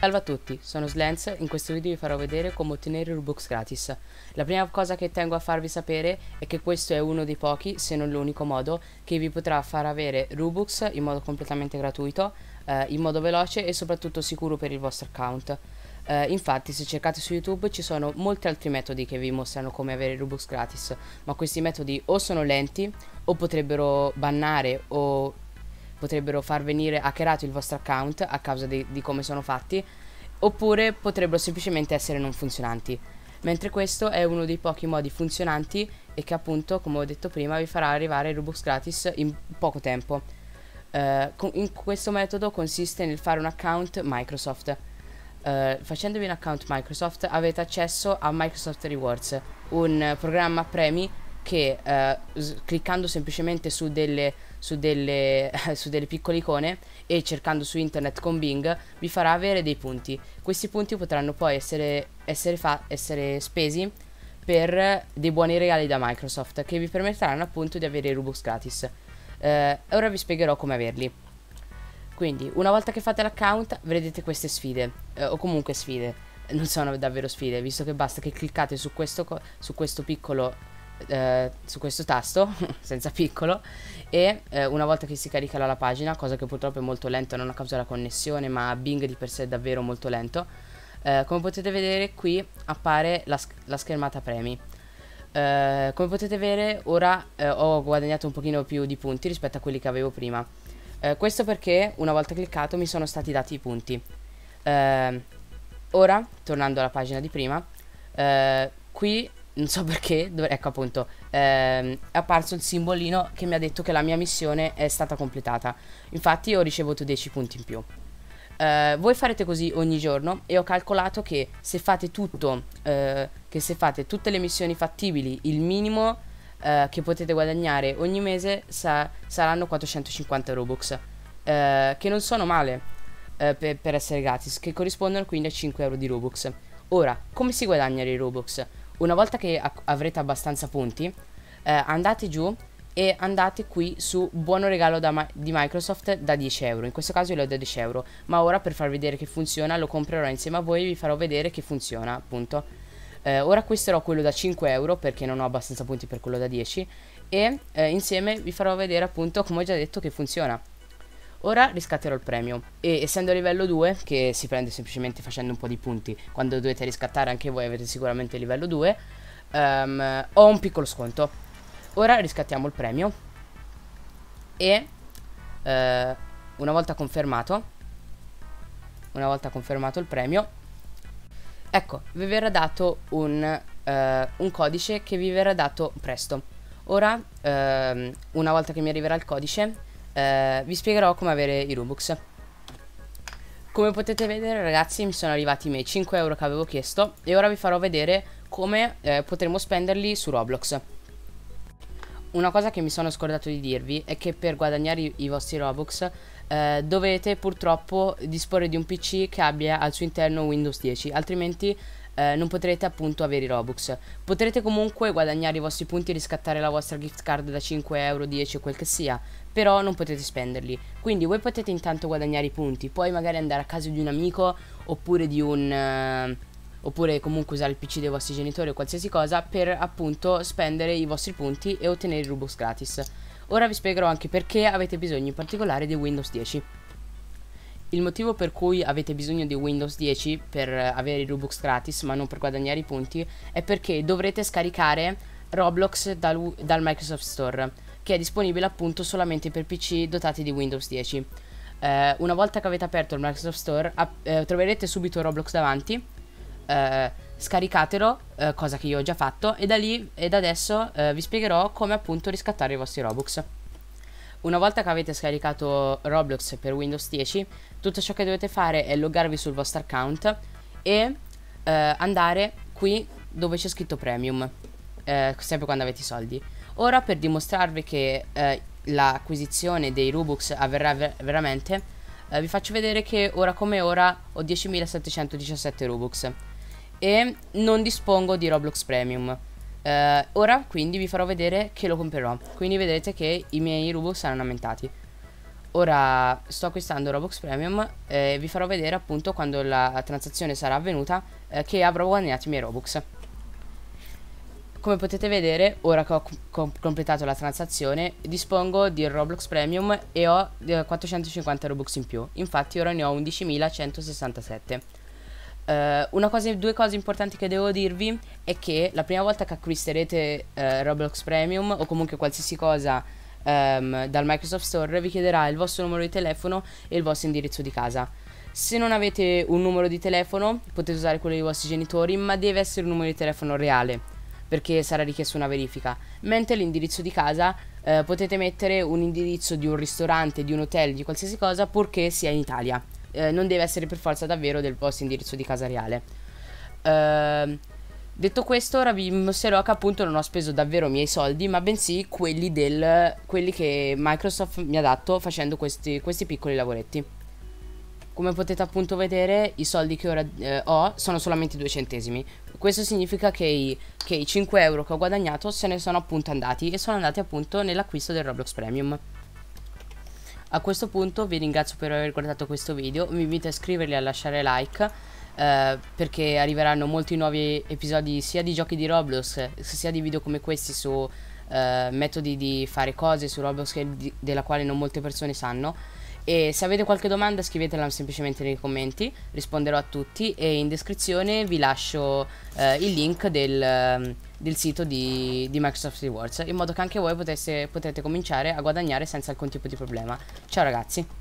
Salve a tutti, sono Slens in questo video vi farò vedere come ottenere Robux gratis. La prima cosa che tengo a farvi sapere è che questo è uno dei pochi, se non l'unico modo, che vi potrà far avere Robux in modo completamente gratuito, eh, in modo veloce e soprattutto sicuro per il vostro account. Eh, infatti se cercate su YouTube ci sono molti altri metodi che vi mostrano come avere Robux gratis, ma questi metodi o sono lenti o potrebbero bannare o potrebbero far venire hackerato il vostro account a causa di, di come sono fatti, oppure potrebbero semplicemente essere non funzionanti. Mentre questo è uno dei pochi modi funzionanti e che appunto, come ho detto prima, vi farà arrivare Robux gratis in poco tempo. Uh, in questo metodo consiste nel fare un account Microsoft. Uh, facendovi un account Microsoft avete accesso a Microsoft Rewards, un programma premi che eh, cliccando semplicemente su delle, su, delle, su delle, piccole icone e cercando su internet con Bing vi farà avere dei punti. Questi punti potranno poi essere, essere, essere spesi per dei buoni regali da Microsoft che vi permetteranno appunto di avere i Robux gratis. Eh, ora vi spiegherò come averli. Quindi, una volta che fate l'account, vedrete queste sfide, eh, o comunque sfide. Non sono davvero sfide, visto che basta che cliccate su questo, su questo piccolo eh, su questo tasto, senza piccolo, e eh, una volta che si carica la pagina, cosa che purtroppo è molto lenta, non a causa della connessione, ma Bing di per sé è davvero molto lento, eh, come potete vedere qui appare la, sch la schermata premi. Eh, come potete vedere ora eh, ho guadagnato un pochino più di punti rispetto a quelli che avevo prima. Eh, questo perché una volta cliccato mi sono stati dati i punti. ora, tornando alla pagina di prima, qui non so perché, ecco appunto, ehm, è apparso il simbolino che mi ha detto che la mia missione è stata completata. Infatti ho ricevuto 10 punti in più. Eh, voi farete così ogni giorno e ho calcolato che se fate tutto, eh, che se fate tutte le missioni fattibili, il minimo eh, che potete guadagnare ogni mese sa saranno 450 Robux, eh, che non sono male eh, per, per essere gratis, che corrispondono quindi a 5 euro di Robux. Ora, come si guadagnano i Robux? Una volta che avrete abbastanza punti, eh, andate giù e andate qui su buono regalo di Microsoft da 10 euro in questo caso io l'ho da 10 euro ma ora per far vedere che funziona lo comprerò insieme a voi e vi farò vedere che funziona appunto eh, ora acquisterò quello da 5 euro perché non ho abbastanza punti per quello da 10 e eh, insieme vi farò vedere appunto come ho già detto che funziona Ora riscatterò il premio e essendo livello 2 che si prende semplicemente facendo un po' di punti quando dovete riscattare anche voi avete sicuramente livello 2 um, ehm, ho un piccolo sconto. Ora riscattiamo il premio e uh, una volta confermato una volta confermato il premio ecco vi verrà dato un, uh, un codice che vi verrà dato presto ora uh, una volta che mi arriverà il codice eh, vi spiegherò come avere i Robux. Come potete vedere ragazzi mi sono arrivati i miei 5 euro che avevo chiesto e ora vi farò vedere come eh, potremo spenderli su Roblox. Una cosa che mi sono scordato di dirvi è che per guadagnare i, i vostri Robux eh, dovete purtroppo disporre di un PC che abbia al suo interno Windows 10, altrimenti eh, non potrete appunto avere i Robux. Potrete comunque guadagnare i vostri punti e riscattare la vostra gift card da 5 euro, 10 o quel che sia, però non potete spenderli. Quindi voi potete intanto guadagnare i punti, poi magari andare a casa di un amico oppure di un... Eh, oppure comunque usare il PC dei vostri genitori o qualsiasi cosa per appunto spendere i vostri punti e ottenere i Robux gratis. Ora vi spiegherò anche perché avete bisogno in particolare di Windows 10. Il motivo per cui avete bisogno di Windows 10 per eh, avere i Robux gratis ma non per guadagnare i punti è perché dovrete scaricare Roblox dal, dal Microsoft Store che è disponibile appunto solamente per PC dotati di Windows 10. Eh, una volta che avete aperto il Microsoft Store eh, troverete subito Roblox davanti, eh, scaricatelo, eh, cosa che io ho già fatto e da lì ed adesso eh, vi spiegherò come appunto riscattare i vostri Robux. Una volta che avete scaricato Roblox per Windows 10, tutto ciò che dovete fare è loggarvi sul vostro account e eh, andare qui dove c'è scritto premium, eh, sempre quando avete i soldi. Ora per dimostrarvi che eh, l'acquisizione dei Robux avverrà ver veramente, eh, vi faccio vedere che ora come ora ho 10.717 Robux e non dispongo di Roblox Premium eh, ora quindi vi farò vedere che lo comprerò Quindi vedrete che i miei Robux saranno aumentati Ora sto acquistando Robux Premium e vi farò vedere appunto quando la transazione sarà avvenuta eh, che avrò guadagnato i miei Robux come potete vedere, ora che ho comp completato la transazione, dispongo di Roblox Premium e ho eh, 450 Robux in più. Infatti ora ne ho 11.167. Uh, cosa, due cose importanti che devo dirvi è che la prima volta che acquisterete uh, Roblox Premium o comunque qualsiasi cosa um, dal Microsoft Store vi chiederà il vostro numero di telefono e il vostro indirizzo di casa. Se non avete un numero di telefono potete usare quello dei vostri genitori ma deve essere un numero di telefono reale perché sarà richiesta una verifica. Mentre l'indirizzo di casa uh, potete mettere un indirizzo di un ristorante, di un hotel, di qualsiasi cosa purché sia in Italia eh, non deve essere per forza davvero del vostro indirizzo di casa reale. Ehm, detto questo, ora vi mostrerò che appunto non ho speso davvero i miei soldi, ma bensì quelli, del, quelli che Microsoft mi ha dato facendo questi, questi piccoli lavoretti. Come potete appunto vedere, i soldi che ora eh, ho sono solamente due centesimi. Questo significa che i, che i 5 euro che ho guadagnato se ne sono appunto andati e sono andati appunto nell'acquisto del Roblox Premium. A questo punto vi ringrazio per aver guardato questo video, vi invito a iscrivervi e a lasciare like eh, perché arriveranno molti nuovi episodi sia di giochi di Roblox sia di video come questi su eh, metodi di fare cose su Roblox di, della quale non molte persone sanno e se avete qualche domanda scrivetela semplicemente nei commenti, risponderò a tutti e in descrizione vi lascio eh, il link del del sito di, di, Microsoft Rewards in modo che anche voi potesse, potete cominciare a guadagnare senza alcun tipo di problema. Ciao ragazzi!